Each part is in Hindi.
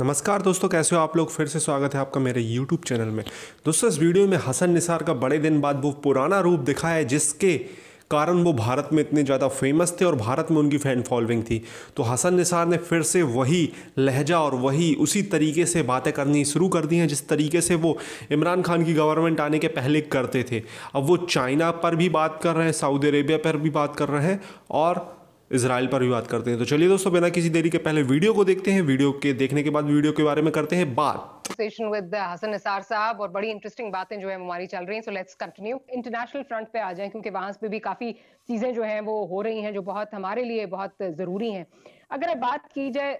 नमस्कार दोस्तों कैसे हो आप लोग फिर से स्वागत है आपका मेरे YouTube चैनल में दोस्तों इस वीडियो में हसन निसार का बड़े दिन बाद वो पुराना रूप दिखा है जिसके कारण वो भारत में इतने ज़्यादा फेमस थे और भारत में उनकी फ़ैन फॉलोइंग थी तो हसन निसार ने फिर से वही लहजा और वही उसी तरीके से बातें करनी शुरू कर दी हैं जिस तरीके से वो इमरान खान की गवर्नमेंट आने के पहले करते थे अब वो चाइना पर भी बात कर रहे हैं सऊदी अरेबिया पर भी बात कर रहे हैं और इसराइल पर भी बात करते हैं तो चलिए दोस्तों बिना किसी देरी के पहले वीडियो को देखते हैं वीडियो के देखने के बाद वीडियो के बारे में करते हैं बात सेशन विद हसन निसार साहब और बड़ी इंटरेस्टिंग बातें जो है हमारी चल रही हैं so let's continue international front पे आ जाएं क्योंकि वहां पे भी काफी चीजें जो हैं वो हो रही हैं जो बहुत हमारे लिए बहुत जरूरी हैं अगर बात की जाए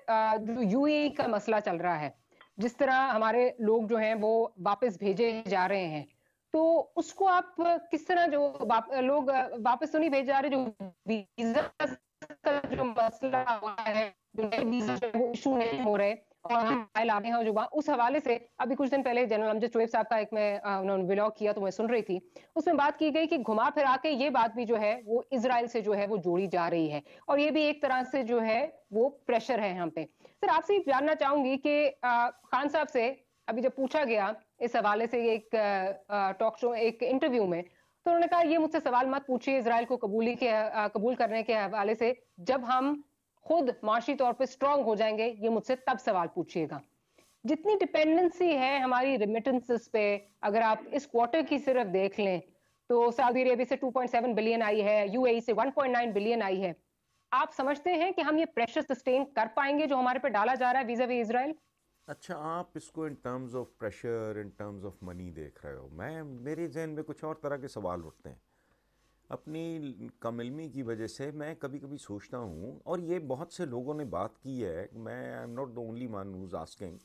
यूएई uh, e का मसला चल रहा है जिस तरह हमारे लोग जो हैं वो वापस भेजे जा रहे हैं तो उसको आप किस तरह जो वाप, लोग uh, वापस तो नहीं भेज जा रहे जो वीजा का जो मसला हुआ है जो इशू नहीं हो रहे और हम फाइल आ गए हैं जो उस हवाले से अभी कुछ दिन पहले जनरल अमजद चुवेब साहब का एक मैं उन्होंने ब्लॉग किया तो मैं सुन रही थी उसमें बात की गई कि घुमा फिरा के ये बात भी जो है वो इसराइल से जो है वो जोड़ी जा रही है और ये भी एक तरह से जो है वो प्रेशर है हम पे सर आपसे जानना चाहूंगी कि खान साहब से अभी जब पूछा गया इस हवाले से एक टॉक शो एक इंटरव्यू में तो उन्होंने कहा ये मुझसे सवाल मत पूछिए इसराइल को कबूली के आ, कबूल करने के हवाले से जब हम खुद माशी तौर पर स्ट्रांग हो जाएंगे ये मुझसे तब सवाल पूछिएगा जितनी डिपेंडेंसी है हमारी रिमिटेंसेस पे अगर आप इस क्वार्टर की सिर्फ देख लें तो सऊदी अरेबिया से 2.7 बिलियन आई है यूएई e से 1.9 बिलियन आई है आप समझते हैं कि हम ये प्रेशर सस्टेन कर पाएंगे जो हमारे पे डाला जा रहा है वीजा वी इसराइल अच्छा आप इसको in terms of pressure in terms of money देख रहे हो मैं मेरे जहन में कुछ और तरह के सवाल उठते हैं अपनी कमिलमी की वजह से मैं कभी कभी सोचता हूँ और ये बहुत से लोगों ने बात की है मैं I am not the only man who's asking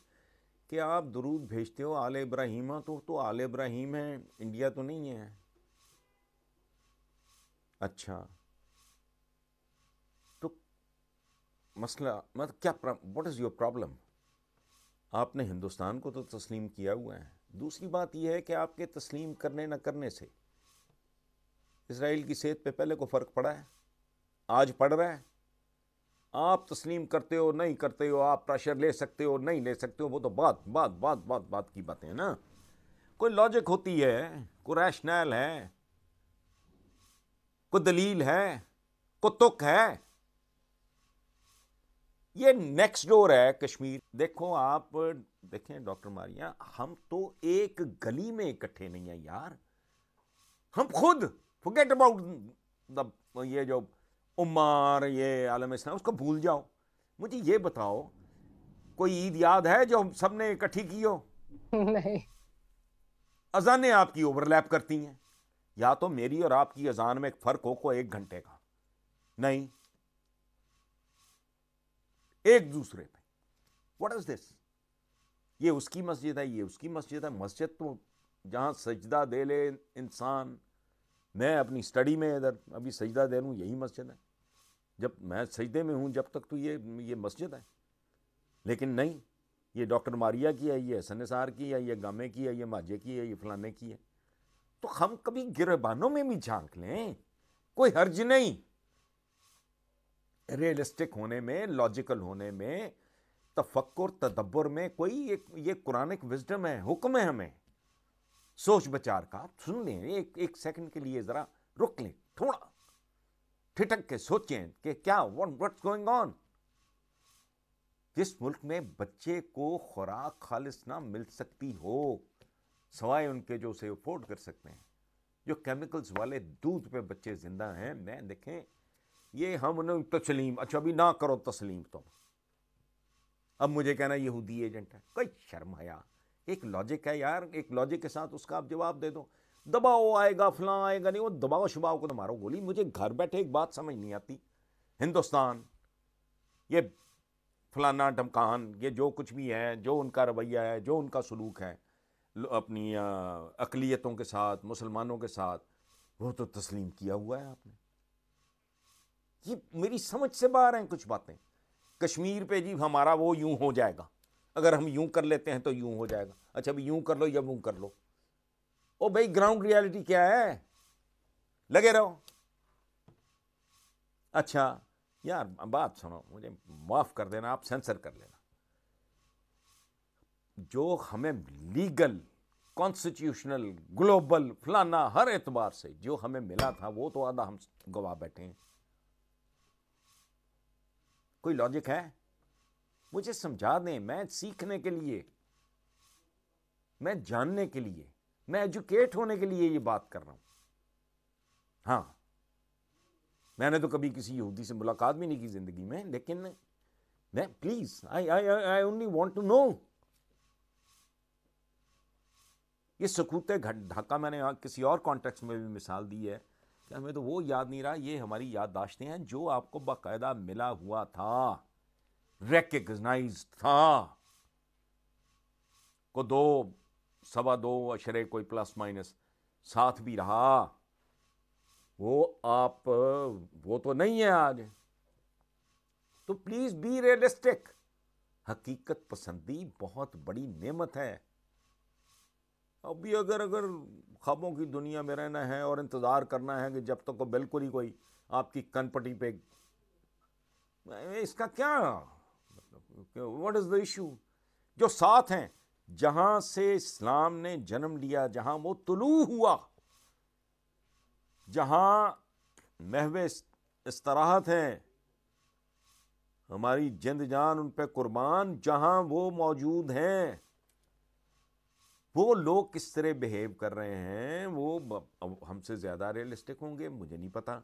कि आप दरूद भेजते हो आल इब्राहिमा तो तो आल इब्राहिम है इंडिया तो नहीं है अच्छा तो मसला मतलब क्या व्हाट इज़ योर प्रॉब्लम आपने हिंदुस्तान को तो तस्लीम किया हुआ है दूसरी बात यह है कि आपके तस्लीम करने न करने से इसराइल की सेहत पे पहले को फ़र्क पड़ा है आज पड़ रहा है आप तस्लीम करते हो नहीं करते हो आप प्रेशर ले सकते हो नहीं ले सकते हो वो तो बात बात बात बात बात की बातें हैं ना कोई लॉजिक होती है कोई रैशनल है कोई दलील है कोई तुक है ये नेक्स्ट डोर है कश्मीर देखो आप देखें डॉक्टर मारिया हम तो एक गली में इकट्ठे नहीं है यार हम खुद फुगेट अबाउट द ये जो उमर ये आलम इस्लाम उसको भूल जाओ मुझे ये बताओ कोई ईद याद है जो सब ने इकट्ठी की हो नहीं अजानें आपकी ओवरलैप करती हैं या तो मेरी और आपकी अजान में एक फ़र्क हो को एक घंटे का नहीं एक दूसरे पे व्हाट इज दिस ये उसकी मस्जिद है ये उसकी मस्जिद है मस्जिद तो जहाँ सजदा दे ले इंसान मैं अपनी स्टडी में इधर अभी सजदा दे लूँ यही मस्जिद है जब मैं सजदे में हूँ जब तक तो ये ये मस्जिद है लेकिन नहीं ये डॉक्टर मारिया की है ये हसन की है ये गामे की है ये माजे की है ये फलाने की है तो हम कभी गिरबानों में भी झांक लें कोई हर्ज नहीं रियलिस्टिक होने में लॉजिकल होने में तफक्र तदब्बर में कोई एक ये कुरानिक विजडम है हुक्म है हमें सोच विचार का आप सुन लें एक एक सेकंड के लिए ज़रा रुक लें थोड़ा ठिटक के सोचें कि क्या वट वट्स गोइंग ऑन जिस मुल्क में बच्चे को खुराक खालिश ना मिल सकती हो सवाए उनके जो उसे अफोर्ड कर सकते हैं जो केमिकल्स वाले दूध पे बच्चे ज़िंदा हैं मैं देखें ये हम तस्लीम अच्छा अभी ना करो तस्लीम तुम अब मुझे कहना यहूदी एजेंट है कोई शर्म है यार एक लॉजिक है यार एक लॉजिक के साथ उसका आप जवाब दे दो दबाओ आएगा फलां आएगा नहीं वो दबाओ शुबाओ को तो मारो गोली मुझे घर बैठे एक बात समझ नहीं आती हिंदुस्तान ये फलाना ढमकान ये जो कुछ भी है जो उनका रवैया है जो उनका सलूक है अपनी अकलीतों के साथ मुसलमानों के साथ वो तो तस्लीम किया हुआ है आपने ये मेरी समझ से बाहर हैं कुछ बातें कश्मीर पे जी हमारा वो यूं हो जाएगा अगर हम यूं कर लेते हैं तो यूं हो जाएगा अच्छा भाई यूं कर लो या यूं कर लो ओ भाई ग्राउंड रियलिटी क्या है लगे रहो अच्छा यार बात सुनो मुझे माफ़ कर देना आप सेंसर कर लेना जो हमें लीगल कॉन्स्टिट्यूशनल ग्लोबल फलाना हर एतबार से जो हमें मिला था वो तो आधा हम गवा बैठे हैं कोई लॉजिक है मुझे समझा दें मैं सीखने के लिए मैं जानने के लिए मैं एजुकेट होने के लिए ये बात कर रहा हूं हाँ मैंने तो कभी किसी यहूदी से मुलाकात भी नहीं की जिंदगी में लेकिन मैं please I I I only want to know ये सकूते ढाका मैंने किसी और कॉन्टेक्स्ट में भी मिसाल दी है हमें तो वो याद नहीं रहा ये हमारी याददाश्तें हैं जो आपको बाकायदा मिला हुआ था रेकग्नाइज था को दो सवा दो अशरे कोई प्लस माइनस साथ भी रहा वो आप वो तो नहीं है आज तो प्लीज़ बी रियलिस्टिक हकीकत पसंदी बहुत बड़ी नेमत है अब भी अगर अगर ख्वाबों की दुनिया में रहना है और इंतज़ार करना है कि जब तक तो बिल्कुल ही कोई आपकी कनपटी पे इसका क्या व्हाट इज़ द इशू जो साथ हैं जहाँ से इस्लाम ने जन्म लिया जहाँ वो तुलू हुआ जहाँ महव इसराहत हैं हमारी जिंद जान उन पर कुर्बान जहाँ वो मौजूद हैं वो लोग किस तरह बिहेव कर रहे हैं वो हमसे ज़्यादा रियलिस्टिक होंगे मुझे नहीं पता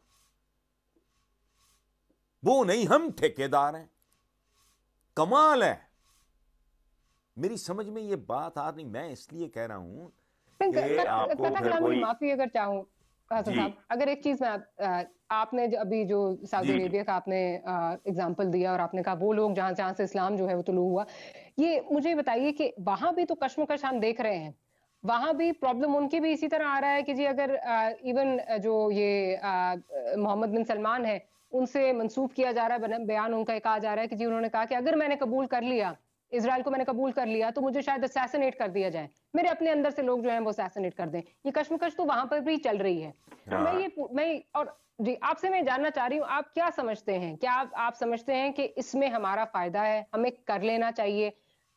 वो नहीं हम ठेकेदार हैं कमाल है मेरी समझ में ये बात आ रही मैं इसलिए कह रहा हूं कि आपको माफी अगर चाहूं अगर एक चीज मैं आपने जो अभी जो सऊदी अरेबिया का आपने एग्जाम्पल दिया और आपने कहा वो लोग जहां जहां से इस्लाम जो है वो तुलू तो हुआ ये मुझे बताइए कि वहां भी तो कश्मकश हम देख रहे हैं वहां भी प्रॉब्लम उनके भी इसी तरह आ रहा है कि जी अगर आ, इवन जो ये मोहम्मद बिन सलमान है उनसे मंसूब किया जा रहा है बयान उनका कहा जा रहा है कि जी उन्होंने कहा कि अगर मैंने कबूल कर लिया इसराइल को मैंने कबूल कर लिया तो मुझे शायद असैसिनेट कर दिया जाए मेरे अपने अंदर से लोग जो हैं वो असैसिनेट कर दें ये कश्मकश तो वहां पर भी चल रही है तो मैं हाँ। ये मैं और जी आपसे मैं जानना चाह रही हूँ आप क्या समझते हैं क्या आप, आप समझते हैं कि इसमें हमारा फायदा है हमें कर लेना चाहिए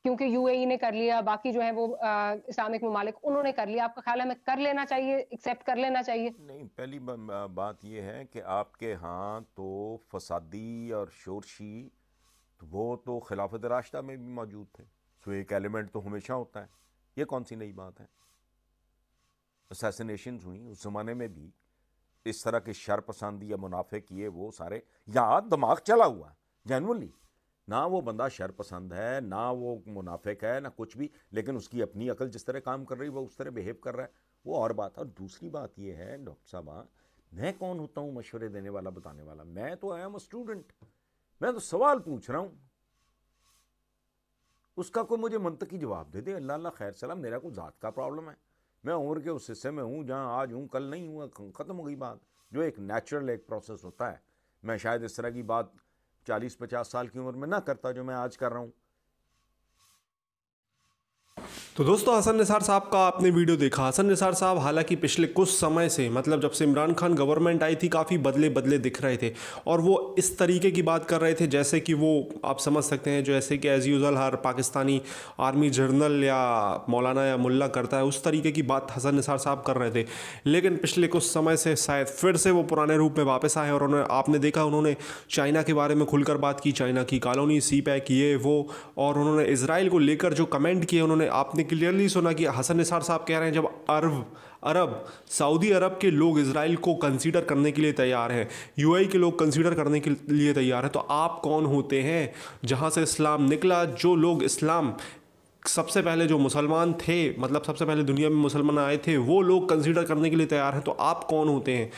क्योंकि यूएई e ने कर लिया बाकी जो है वो इस्लामिक ममालिक उन्होंने कर लिया आपका ख्याल है हमें कर लेना चाहिए एक्सेप्ट कर लेना चाहिए नहीं पहली बात यह है कि आपके यहाँ तो फसादी और शोरशी तो वो तो खिलाफत रास्ता में भी मौजूद थे तो एक एलिमेंट तो हमेशा होता है ये कौन सी नई बात है असैसिनेशन हुई उस ज़माने में भी इस तरह के शरपसंद या मुनाफे किए वो सारे या दिमाग चला हुआ जैनली ना वो बंदा शरपसंद है ना वो मुनाफिक है ना कुछ भी लेकिन उसकी अपनी अकल जिस तरह काम कर रही है वो उस तरह बिहेव कर रहा है वो और बात है और दूसरी बात ये है डॉक्टर साहब मैं कौन होता हूँ मशवरे देने वाला बताने वाला मैं तो आई एम अ स्टूडेंट मैं तो सवाल पूछ रहा हूं उसका कोई मुझे मंतकी जवाब दे दे अल्लाह अल्लाह खैर सलाम मेरा कोई ज़ात का प्रॉब्लम है मैं उम्र के उस हिस्से में हूं जहाँ आज हूं कल नहीं हुआ ख़त्म हो गई बात जो एक नेचुरल एक प्रोसेस होता है मैं शायद इस तरह की बात चालीस पचास साल की उम्र में ना करता जो मैं आज कर रहा हूँ तो दोस्तों हसन निसार साहब का आपने वीडियो देखा हसन निसार साहब हालांकि पिछले कुछ समय से मतलब जब से इमरान खान गवर्नमेंट आई थी काफ़ी बदले बदले दिख रहे थे और वो इस तरीके की बात कर रहे थे जैसे कि वो आप समझ सकते हैं जैसे कि एज़ यूज़ल हर पाकिस्तानी आर्मी जर्नल या मौलाना या मुल्ला करता है उस तरीके की बात हसन निसार साहब कर रहे थे लेकिन पिछले कुछ समय से शायद फिर से वो पुराने रूप में वापस आए और उन्होंने आपने देखा उन्होंने चाइना के बारे में खुलकर बात की चाइना की कॉलोनी सी पैक ये वो और उन्होंने इसराइल को लेकर जो कमेंट किए उन्होंने आपने क्लियरली सुना कि हसन निसार साहब कह रहे हैं जब अरब अरब सऊदी अरब के लोग इसराइल को कंसीडर करने के लिए तैयार हैं यूएई e के लोग कंसीडर करने के लिए तैयार हैं तो आप कौन होते हैं जहाँ से इस्लाम निकला जो लोग इस्लाम सबसे पहले जो मुसलमान थे मतलब सबसे पहले दुनिया में मुसलमान आए थे वो लोग कंसीडर करने के लिए तैयार हैं तो आप कौन होते हैं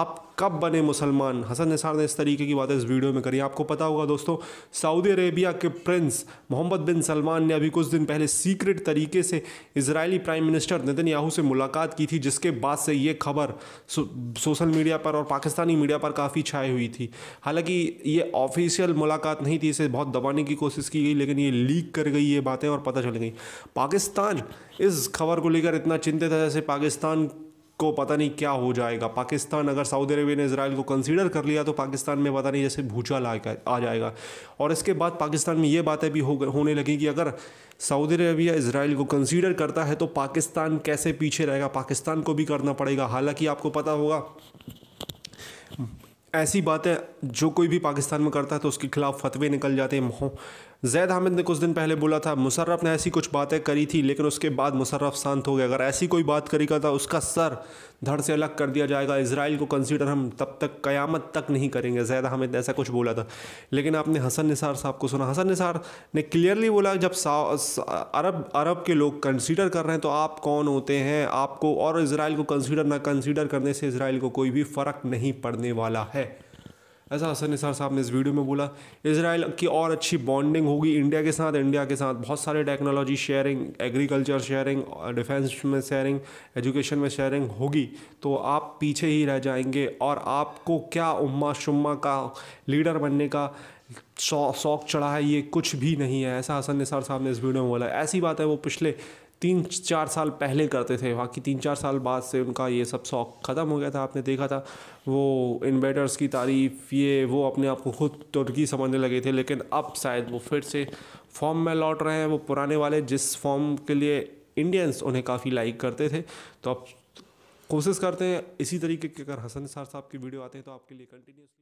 आप कब बने मुसलमान हसन निसार ने इस तरीके की बातें इस वीडियो में करी आपको पता होगा दोस्तों सऊदी अरेबिया के प्रिंस मोहम्मद बिन सलमान ने अभी कुछ दिन पहले सीक्रेट तरीके से Israeli prime minister Netanyahu से मुलाकात की थी जिसके बाद से ये खबर सो, सोशल मीडिया पर और पाकिस्तानी मीडिया पर काफ़ी छाई हुई थी हालांकि ये ऑफिशियल मुलाकात नहीं थी इसे बहुत दबाने की कोशिश की गई लेकिन ये लीक कर गई ये बातें और पता चल गई पाकिस्तान इस खबर को लेकर इतना चिंतित है जैसे पाकिस्तान को पता नहीं क्या हो जाएगा पाकिस्तान अगर सऊदी अरबिया ने इसराइल को कंसीडर कर लिया तो पाकिस्तान में पता नहीं जैसे भूचाल आ जाएगा और इसके बाद पाकिस्तान में ये बातें भी हो होने लगी कि अगर सऊदी अरबिया इसराइल को कंसीडर करता है तो पाकिस्तान कैसे पीछे रहेगा पाकिस्तान को भी करना पड़ेगा हालाँकि आपको पता होगा ऐसी बातें जो कोई भी पाकिस्तान में करता है तो उसके खिलाफ फतवे निकल जाते हैं जैद हामिद ने कुछ दिन पहले बोला था मुशर्रफ ने ऐसी कुछ बातें करी थी लेकिन उसके बाद मुशर्रफ शांत हो गया अगर ऐसी कोई बात करी का तो उसका सर धड़ से अलग कर दिया जाएगा इसराइल को कंसीडर हम तब तक कयामत तक नहीं करेंगे जैद हामिद ने ऐसा कुछ बोला था लेकिन आपने हसन निसार साहब को सुना हसन निसार ने क्लियरली बोला जब अरब अरब के लोग कंसीडर कर रहे हैं तो आप कौन होते हैं आपको और इसराइल को कंसीडर ना कंसीडर करने से इसराइल को कोई भी फ़र्क नहीं पड़ने वाला है ऐसा हसन निसार साहब ने इस वीडियो में बोला इसराइल की और अच्छी बॉन्डिंग होगी इंडिया के साथ इंडिया के साथ बहुत सारे technology sharing agriculture sharing defence में शेयरिंग एजुकेशन में शेयरिंग होगी तो आप पीछे ही रह जाएंगे और आपको क्या उम्मा शुम्मा का लीडर बनने का शौक चढ़ा है ये कुछ भी नहीं है ऐसा हसन निसार साहब ने इस वीडियो में बोला ऐसी बात है वो पिछले तीन चार साल पहले करते थे बाकी तीन चार साल बाद से उनका ये सब शौक ख़त्म हो गया था आपने देखा था वो इन्वेटर्स की तारीफ़ ये वो अपने आप को खुद तुर्की समझने लगे थे लेकिन अब शायद वो फिर से फॉर्म में लौट रहे हैं वो पुराने वाले जिस फॉर्म के लिए इंडियंस उन्हें काफ़ी लाइक करते थे तो अब कोशिश करते हैं इसी तरीके के अगर हसन सार साहब की वीडियो आते हैं तो आपके लिए कंटिन्यूसली